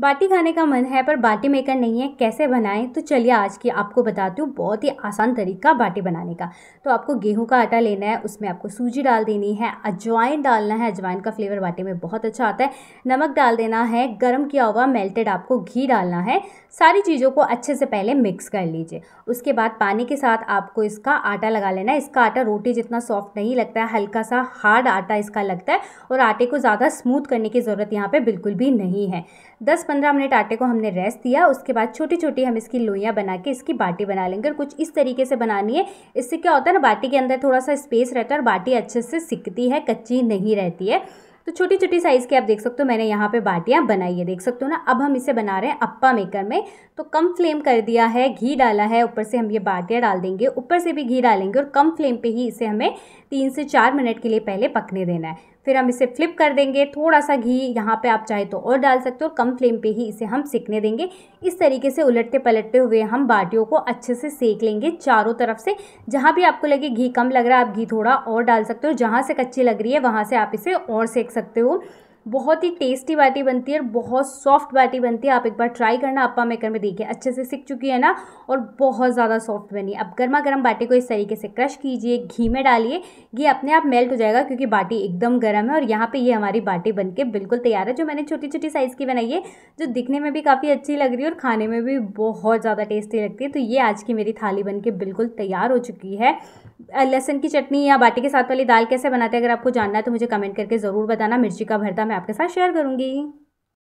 बाटी खाने का मन है पर बाटी मेकर नहीं है कैसे बनाएं तो चलिए आज की आपको बताती हूँ बहुत ही आसान तरीका बाटी बनाने का तो आपको गेहूं का आटा लेना है उसमें आपको सूजी डाल देनी है अजवाइन डालना है अजवाइन का फ्लेवर बाटी में बहुत अच्छा आता है नमक डाल देना है गर्म किया हुआ मेल्टेड आपको घी डालना है सारी चीज़ों को अच्छे से पहले मिक्स कर लीजिए उसके बाद पानी के साथ आपको इसका आटा लगा लेना है इसका आटा रोटी जितना सॉफ्ट नहीं लगता है हल्का सा हार्ड आटा इसका लगता है और आटे को ज़्यादा स्मूथ करने की ज़रूरत यहाँ पर बिल्कुल भी नहीं है दस 10-15 मिनट आटे को हमने रेस्ट दिया उसके बाद छोटी छोटी हम इसकी लोइयाँ बना के इसकी बाटी बना लेंगे और कुछ इस तरीके से बनानी है इससे क्या होता है ना बाटी के अंदर थोड़ा सा स्पेस रहता है और बाटी अच्छे से सिकती है कच्ची नहीं रहती है तो छोटी छोटी साइज़ की आप देख सकते हो मैंने यहाँ पे बाटियाँ बनाई है देख सकते हो ना अब हम इसे बना रहे हैं अप्पा मेकर में तो कम फ्लेम कर दिया है घी डाला है ऊपर से हम ये बाटियाँ डाल देंगे ऊपर से भी घी डालेंगे और कम फ्लेम पर ही इसे हमें तीन से चार मिनट के लिए पहले पकने देना है फिर हम इसे फ्लिप कर देंगे थोड़ा सा घी यहाँ पे आप चाहे तो और डाल सकते हो कम फ्लेम पे ही इसे हम सेकने देंगे इस तरीके से उलटते पलटते हुए हम बाटियों को अच्छे से सेक लेंगे चारों तरफ से जहाँ भी आपको लगे घी कम लग रहा है आप घी थोड़ा और डाल सकते हो जहाँ से कच्ची लग रही है वहाँ से आप इसे और सेक सकते हो बहुत ही टेस्टी बाटी बनती है और बहुत सॉफ्ट बाटी बनती है आप एक बार ट्राई करना अपा मेकर में देखिए अच्छे से सीख चुकी है ना और बहुत ज़्यादा सॉफ्ट बनी अब गर्मा गर्म बाटी को इस तरीके से क्रश कीजिए घी में डालिए घी अपने आप मेल्ट हो जाएगा क्योंकि बाटी एकदम गर्म है और यहाँ पे ये हमारी बाटी बन के बिल्कुल तैयार है जो मैंने छोटी छोटी साइज़ की बनाई है जो दिखने में भी काफ़ी अच्छी लग रही है और खाने में भी बहुत ज़्यादा टेस्टी लगती है तो ये आज की मेरी थाली बन बिल्कुल तैयार हो चुकी है लहसन की चटनी या बाटी के साथ वाली दाल कैसे बनाते हैं अगर आपको जानना है तो मुझे कमेंट करके ज़रूर बताना मिर्ची का भरता मैं आपके साथ शेयर करूँगी